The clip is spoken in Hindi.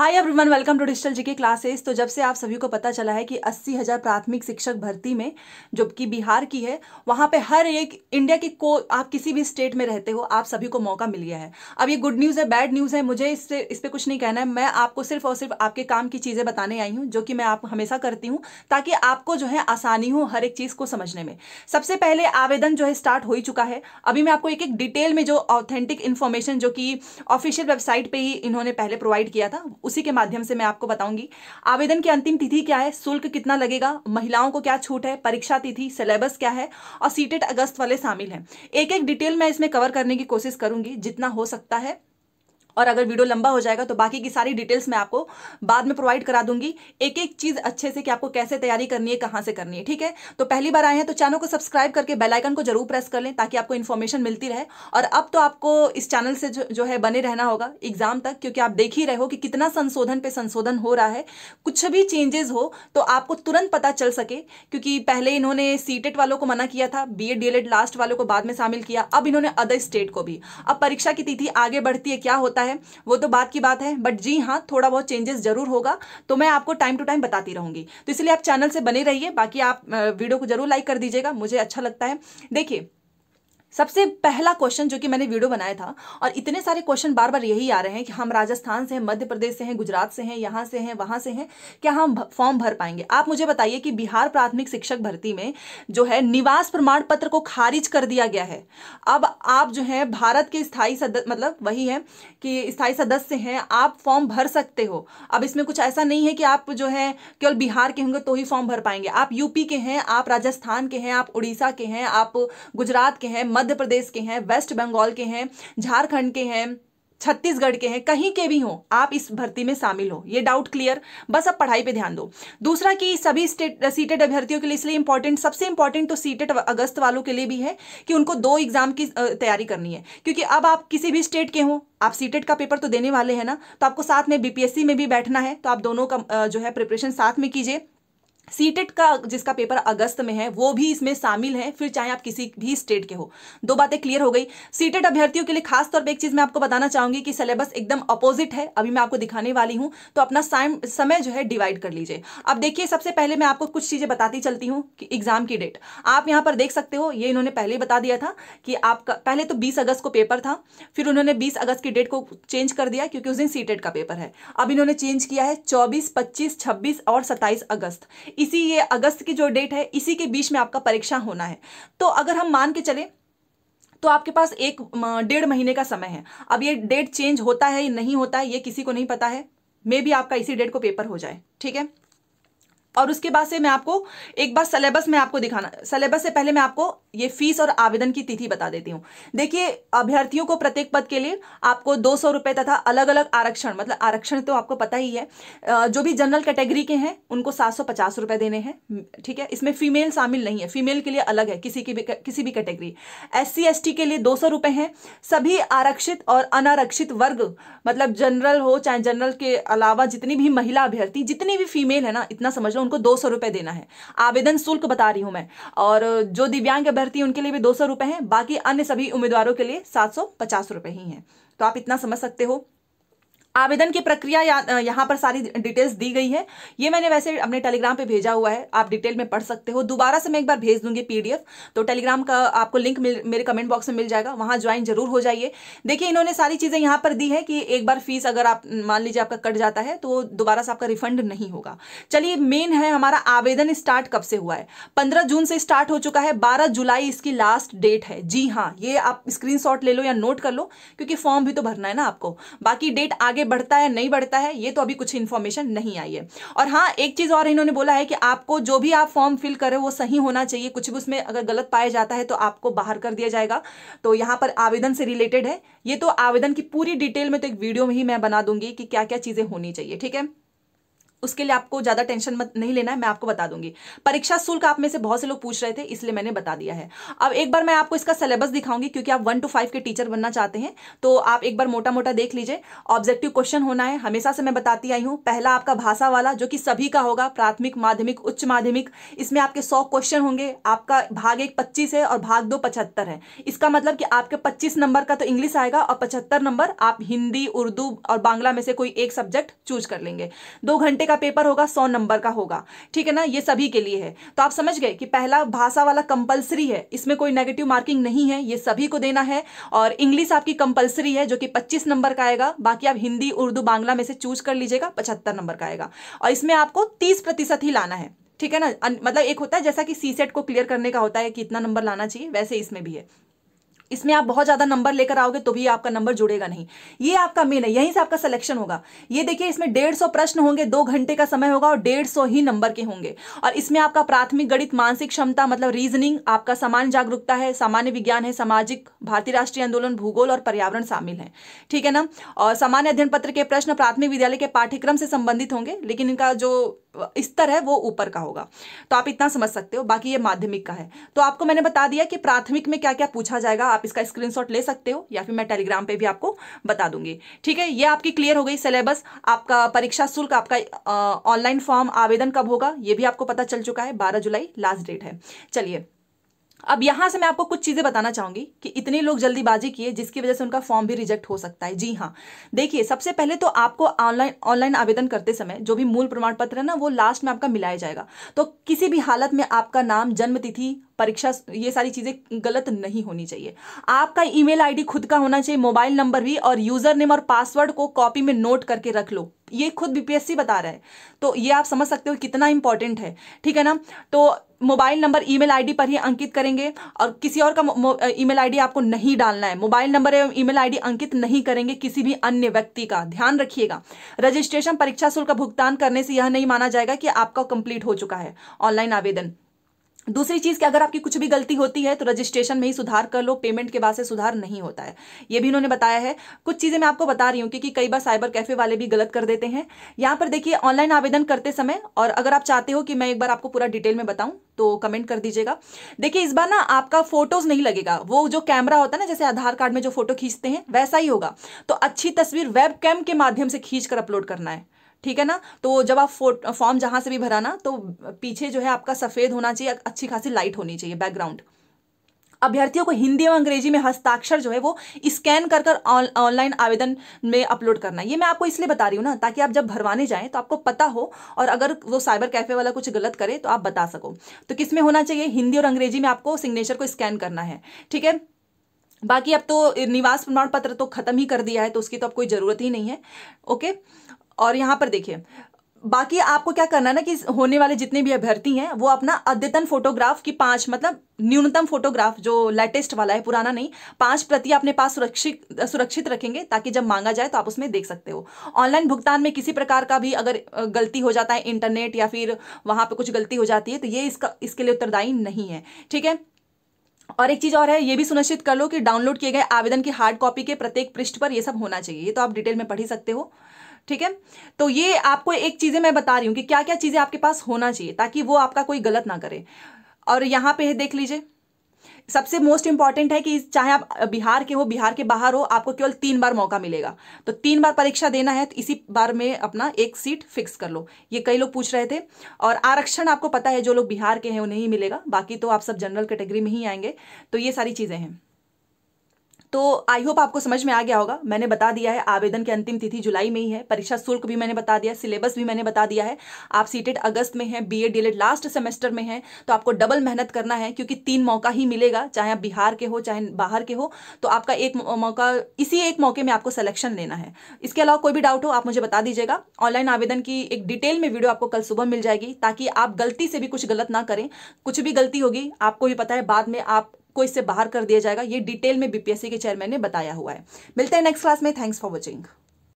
hi everyone welcome to digital G K classes तो जब से आप सभी को पता चला है कि अस्सी हज़ार प्राथमिक शिक्षक भर्ती में जो कि बिहार की है वहाँ पे हर एक इंडिया के को आप किसी भी स्टेट में रहते हो आप सभी को मौका मिल गया है अब ये गुड न्यूज़ है बैड न्यूज़ है मुझे इससे इस पर कुछ नहीं कहना है मैं आपको सिर्फ और सिर्फ आपके काम की चीज़ें बताने आई हूँ जो कि मैं आप हमेशा करती हूँ ताकि आपको जो है आसानी हो हर एक चीज़ को समझने में सबसे पहले आवेदन जो है स्टार्ट हो ही चुका है अभी मैं आपको एक एक डिटेल में जो ऑथेंटिक इन्फॉर्मेशन जो कि ऑफिशियल वेबसाइट पर ही इन्होंने पहले प्रोवाइड किया था उसी के माध्यम से मैं आपको बताऊंगी आवेदन की अंतिम तिथि क्या है शुल्क कितना लगेगा महिलाओं को क्या छूट है परीक्षा तिथि सिलेबस क्या है और सीटेट अगस्त वाले शामिल हैं एक एक डिटेल मैं इसमें कवर करने की कोशिश करूंगी जितना हो सकता है और अगर वीडियो लंबा हो जाएगा तो बाकी की सारी डिटेल्स मैं आपको बाद में प्रोवाइड करा दूंगी एक एक चीज़ अच्छे से कि आपको कैसे तैयारी करनी है कहाँ से करनी है ठीक है तो पहली बार आए हैं तो चैनल को सब्सक्राइब करके बेलाइकन को जरूर प्रेस कर लें ताकि आपको इन्फॉर्मेशन मिलती रहे और अब तो आपको इस चैनल से जो, जो है बने रहना होगा एग्जाम तक क्योंकि आप देख ही रहे हो कि कितना संशोधन पे संशोधन हो रहा है कुछ भी चेंजेस हो तो आपको तुरंत पता चल सके क्योंकि पहले इन्होंने टेट e वालों को मना किया था बी एड लास्ट वालों को बाद में शामिल किया अब इन्होंने अदर स्टेट को भी अब परीक्षा की तिथि आगे बढ़ती है क्या होता होता है वो तो बात की बात है बट जी हाँ थोड़ा बहुत चेंजेस जरूर होगा तो मैं आपको टाइम टू टाइम बताती रहूंगी तो इसलिए आप चैनल से बने रहिए बाकी आप वीडियो को जरूर लाइक कर दीजिएगा मुझे अच्छा लगता है देखिए सबसे पहला क्वेश्चन जो कि मैंने वीडियो बनाया था और इतने सारे क्वेश्चन बार बार यही आ रहे हैं कि हम राजस्थान से हैं मध्य प्रदेश से हैं गुजरात से हैं यहाँ से हैं वहाँ से हैं क्या हम फॉर्म भर पाएंगे आप मुझे बताइए कि बिहार प्राथमिक शिक्षक भर्ती में जो है निवास प्रमाण पत्र को खारिज कर दिया गया है अब आप जो है भारत के स्थायी सदस्य मतलब वही है कि स्थायी सदस्य हैं आप फॉर्म भर सकते हो अब इसमें कुछ ऐसा नहीं है कि आप जो है केवल बिहार के होंगे तो ही फॉर्म भर पाएंगे आप यूपी के हैं आप राजस्थान के हैं आप उड़ीसा के हैं आप गुजरात के हैं मध्य प्रदेश के हैं वेस्ट बंगाल के हैं झारखंड के हैं छत्तीसगढ़ के हैं कहीं के भी हों आप इस भर्ती में शामिल हो ये डाउट क्लियर बस अब पढ़ाई पे ध्यान दो दूसरा कि सभी स्टेट सीटेट अभ्यर्थियों के लिए इसलिए इंपॉर्टेंट सबसे इंपॉर्टेंट तो सीटेड अगस्त वालों के लिए भी है कि उनको दो एग्जाम की तैयारी करनी है क्योंकि अब आप किसी भी स्टेट के हों आप सीटेड का पेपर तो देने वाले हैं ना तो आपको साथ में बीपीएससी में भी बैठना है तो आप दोनों का जो है प्रिपरेशन साथ में कीजिए सीटेट का जिसका पेपर अगस्त में है वो भी इसमें शामिल है फिर चाहे आप किसी भी स्टेट के हो दो बातें क्लियर हो गई सीटेट अभ्यर्थियों के लिए खास तौर पे एक चीज मैं आपको बताना चाहूंगी कि सिलेबस एकदम अपोजिट है अभी मैं आपको दिखाने वाली हूं तो अपना समय जो है डिवाइड कर लीजिए अब देखिए सबसे पहले मैं आपको कुछ चीजें बताती चलती हूँ कि एग्जाम की डेट आप यहाँ पर देख सकते हो ये इन्होंने पहले ही बता दिया था कि आपका पहले तो बीस अगस्त को पेपर था फिर उन्होंने बीस अगस्त की डेट को चेंज कर दिया क्योंकि उस दिन सीटेट का पेपर है अब इन्होंने चेंज किया है चौबीस पच्चीस छब्बीस और सत्ताईस अगस्त इसी ये अगस्त की जो डेट है इसी के बीच में आपका परीक्षा होना है तो अगर हम मान के चले तो आपके पास एक डेढ़ महीने का समय है अब ये डेट चेंज होता है या नहीं होता है ये किसी को नहीं पता है मे भी आपका इसी डेट को पेपर हो जाए ठीक है और उसके बाद से मैं आपको एक बार सलेबस में आपको दिखाना सलेबस से पहले मैं आपको ये फीस और आवेदन की तिथि बता देती हूँ देखिए अभ्यर्थियों को प्रत्येक पद के लिए आपको दो सौ रुपये तथा अलग अलग आरक्षण मतलब आरक्षण तो आपको पता ही है जो भी जनरल कैटेगरी के हैं उनको सात सौ पचास रुपये देने हैं ठीक है इसमें फीमेल शामिल नहीं है फीमेल के लिए अलग है किसी की भी किसी भी कैटेगरी एस सी के लिए दो सौ हैं सभी आरक्षित और अनारक्षित वर्ग मतलब जनरल हो चाहे जनरल के अलावा जितनी भी महिला अभ्यर्थी जितनी भी फीमेल है ना इतना समझ लो उनको दो सौ देना है आवेदन शुल्क बता रही हूँ मैं और जो दिव्यांग अभ्यर्थी उनके लिए भी दो सौ रुपए हैं बाकी अन्य सभी उम्मीदवारों के लिए सात सौ पचास रुपए ही हैं तो आप इतना समझ सकते हो आवेदन की प्रक्रिया यहाँ पर सारी डिटेल्स दी गई है ये मैंने वैसे अपने टेलीग्राम पे भेजा हुआ है आप डिटेल में पढ़ सकते हो दोबारा से मैं एक बार भेज दूंगी पीडीएफ तो टेलीग्राम का आपको लिंक मिल, मेरे कमेंट बॉक्स में मिल जाएगा वहाँ ज्वाइन जरूर हो जाइए देखिए इन्होंने सारी चीज़ें यहाँ पर दी है कि एक बार फीस अगर आप मान लीजिए आपका कट जाता है तो दोबारा से आपका रिफंड नहीं होगा चलिए मेन है हमारा आवेदन स्टार्ट कब से हुआ है पंद्रह जून से स्टार्ट हो चुका है बारह जुलाई इसकी लास्ट डेट है जी हाँ ये आप स्क्रीन ले लो या नोट कर लो क्योंकि फॉर्म भी तो भरना है ना आपको बाकी डेट आगे आगे बढ़ता है नहीं बढ़ता है ये तो अभी कुछ इन्फॉर्मेशन नहीं आई है और हाँ एक चीज़ और इन्होंने बोला है कि आपको जो भी आप फॉर्म फिल करें वो सही होना चाहिए कुछ भी उसमें अगर गलत पाया जाता है तो आपको बाहर कर दिया जाएगा तो यहाँ पर आवेदन से रिलेटेड है ये तो आवेदन की पूरी डिटेल में तो एक वीडियो में ही मैं बना दूंगी कि क्या क्या चीज़ें होनी चाहिए ठीक है उसके लिए आपको ज़्यादा टेंशन मत नहीं लेना है मैं आपको बता दूंगी परीक्षा शुल्क आप में से बहुत से लोग पूछ रहे थे इसलिए मैंने बता दिया है अब एक बार मैं आपको इसका सिलेबस दिखाऊंगी क्योंकि आप वन टू फाइव के टीचर बनना चाहते हैं तो आप एक बार मोटा मोटा देख लीजिए ऑब्जेक्टिव क्वेश्चन होना है हमेशा से मैं बताती आई हूं पहला आपका भाषा वाला जो कि सभी का होगा प्राथमिक माध्यमिक उच्च माध्यमिक इसमें आपके सौ क्वेश्चन होंगे आपका भाग एक पच्चीस है और भाग दो पचहत्तर है इसका मतलब कि आपके पच्चीस नंबर का तो इंग्लिश आएगा और पचहत्तर नंबर आप हिंदी उर्दू और बांग्ला में से कोई एक सब्जेक्ट चूज कर लेंगे दो घंटे का पेपर होगा सौ नंबर का होगा ठीक है ना ये सभी के लिए है तो आप समझ गए कि पहला भाषा वाला कंपलसरी है इसमें कोई नेगेटिव मार्किंग नहीं है ये सभी को देना है और इंग्लिश आपकी कंपलसरी है जो कि पच्चीस नंबर का आएगा बाकी आप हिंदी उर्दू बांग्ला में से चूज कर लीजिएगा पचहत्तर नंबर का आएगा और इसमें आपको तीस ही लाना है ठीक है ना मतलब एक होता है जैसा कि सी सेट को क्लियर करने का होता है कि इतना नंबर लाना चाहिए वैसे इसमें भी है इसमें आप बहुत ज़्यादा नंबर लेकर आओगे तो भी आपका नंबर जुड़ेगा नहीं ये आपका मेन है यहीं से आपका सिलेक्शन होगा ये देखिए इसमें डेढ़ सौ प्रश्न होंगे दो घंटे का समय होगा और डेढ़ सौ ही नंबर के होंगे और इसमें आपका प्राथमिक गणित मानसिक क्षमता मतलब रीजनिंग आपका सामान्य जागरूकता है सामान्य विज्ञान है सामाजिक भारतीय राष्ट्रीय आंदोलन भूगोल और पर्यावरण शामिल है ठीक है ना और सामान्य अध्ययन पत्र के प्रश्न प्राथमिक विद्यालय के पाठ्यक्रम से संबंधित होंगे लेकिन इनका जो स्तर है वो ऊपर का होगा तो आप इतना समझ सकते हो बाकी ये माध्यमिक का है तो आपको मैंने बता दिया कि प्राथमिक में क्या क्या पूछा जाएगा आप इसका स्क्रीनशॉट ले सकते हो या फिर मैं टेलीग्राम पे भी आपको बता दूंगी ठीक है ये आपकी क्लियर हो गई सिलेबस आपका परीक्षा शुल्क आपका ऑनलाइन फॉर्म आवेदन कब होगा ये भी आपको पता चल चुका है बारह जुलाई लास्ट डेट है चलिए अब यहां से मैं आपको कुछ चीज़ें बताना चाहूंगी कि इतने लोग जल्दीबाजी किए जिसकी वजह से उनका फॉर्म भी रिजेक्ट हो सकता है जी हाँ देखिए सबसे पहले तो आपको ऑनलाइन ऑनलाइन आवेदन करते समय जो भी मूल प्रमाण पत्र है ना वो लास्ट में आपका मिलाया जाएगा तो किसी भी हालत में आपका नाम जन्म तिथि परीक्षा ये सारी चीज़ें गलत नहीं होनी चाहिए आपका ईमेल आईडी खुद का होना चाहिए मोबाइल नंबर भी और यूज़र नेम और पासवर्ड को कॉपी में नोट करके रख लो ये खुद बीपीएससी बता रहा है तो ये आप समझ सकते हो कितना इंपॉर्टेंट है ठीक है ना तो मोबाइल नंबर ईमेल आईडी पर ही अंकित करेंगे और किसी और का ईमेल आईडी आपको नहीं डालना है मोबाइल नंबर एवं ईमेल आईडी अंकित नहीं करेंगे किसी भी अन्य व्यक्ति का ध्यान रखिएगा रजिस्ट्रेशन परीक्षा शुल्क का भुगतान करने से यह नहीं माना जाएगा कि आपका कंप्लीट हो चुका है ऑनलाइन आवेदन दूसरी चीज़ कि अगर आपकी कुछ भी गलती होती है तो रजिस्ट्रेशन में ही सुधार कर लो पेमेंट के बाद से सुधार नहीं होता है ये भी इन्होंने बताया है कुछ चीज़ें मैं आपको बता रही हूँ क्योंकि कई बार साइबर कैफे वाले भी गलत कर देते हैं यहाँ पर देखिए ऑनलाइन आवेदन करते समय और अगर आप चाहते हो कि मैं एक बार आपको पूरा डिटेल में बताऊँ तो कमेंट कर दीजिएगा देखिए इस बार ना आपका फोटोज नहीं लगेगा वो जो कैमरा होता है ना जैसे आधार कार्ड में जो फोटो खींचते हैं वैसा ही होगा तो अच्छी तस्वीर वेब के माध्यम से खींच कर अपलोड करना है ठीक है ना तो जब आप फॉर्म जहां से भी भराना तो पीछे जो है आपका सफ़ेद होना चाहिए अच्छी खासी लाइट होनी चाहिए बैकग्राउंड अभ्यर्थियों को हिंदी और अंग्रेजी में हस्ताक्षर जो है वो स्कैन कर कर ऑनलाइन आवेदन में अपलोड करना ये मैं आपको इसलिए बता रही हूँ ना ताकि आप जब भरवाने जाएं तो आपको पता हो और अगर वो साइबर कैफे वाला कुछ गलत करे तो आप बता सको तो किस में होना चाहिए हिंदी और अंग्रेजी में आपको सिग्नेचर को स्कैन करना है ठीक है बाकी अब तो निवास प्रमाण पत्र तो खत्म ही कर दिया है तो उसकी तो अब कोई ज़रूरत ही नहीं है ओके और यहाँ पर देखिए बाकी आपको क्या करना है ना कि होने वाले जितने भी अभ्यर्थी हैं वो अपना अद्यतन फोटोग्राफ की पांच मतलब न्यूनतम फोटोग्राफ जो लेटेस्ट वाला है पुराना नहीं पांच प्रति अपने पास सुरक्षित सुरक्षित रखेंगे ताकि जब मांगा जाए तो आप उसमें देख सकते हो ऑनलाइन भुगतान में किसी प्रकार का भी अगर गलती हो जाता है इंटरनेट या फिर वहां पर कुछ गलती हो जाती है तो ये इसका इसके लिए उत्तरदायी नहीं है ठीक है और एक चीज़ और है ये भी सुनिश्चित कर लो कि डाउनलोड किए गए आवेदन की हार्ड कॉपी के प्रत्येक पृष्ठ पर यह सब होना चाहिए ये तो आप डिटेल में पढ़ ही सकते हो ठीक है तो ये आपको एक चीज़ें मैं बता रही हूं कि क्या क्या चीज़ें आपके पास होना चाहिए ताकि वो आपका कोई गलत ना करे और यहां पे देख लीजिए सबसे मोस्ट इंपॉर्टेंट है कि चाहे आप बिहार के हो बिहार के बाहर हो आपको केवल तीन बार मौका मिलेगा तो तीन बार परीक्षा देना है तो इसी बार में अपना एक सीट फिक्स कर लो ये कई लोग पूछ रहे थे और आरक्षण आपको पता है जो लोग बिहार के हैं उन्हें ही मिलेगा बाकी तो आप सब जनरल कैटेगरी में ही आएंगे तो ये सारी चीज़ें हैं तो आई होप आपको समझ में आ गया होगा मैंने बता दिया है आवेदन की अंतिम तिथि जुलाई में ही है परीक्षा शुल्क भी मैंने बता दिया सिलेबस भी मैंने बता दिया है आप सीटेड अगस्त में हैं बी एड लास्ट सेमेस्टर में है तो आपको डबल मेहनत करना है क्योंकि तीन मौका ही मिलेगा चाहे आप बिहार के हो चाहे बाहर के हो तो आपका एक मौका इसी एक मौके में आपको सिलेक्शन लेना है इसके अलावा कोई भी डाउट हो आप मुझे बता दीजिएगा ऑनलाइन आवेदन की एक डिटेल में वीडियो आपको कल सुबह मिल जाएगी ताकि आप गलती से भी कुछ गलत ना करें कुछ भी गलती होगी आपको भी पता है बाद में आप को इससे बाहर कर दिया जाएगा ये डिटेल में बीपीएससी के चेयरमैन ने बताया हुआ है मिलते हैं नेक्स्ट क्लास में थैंक्स फॉर वॉचिंग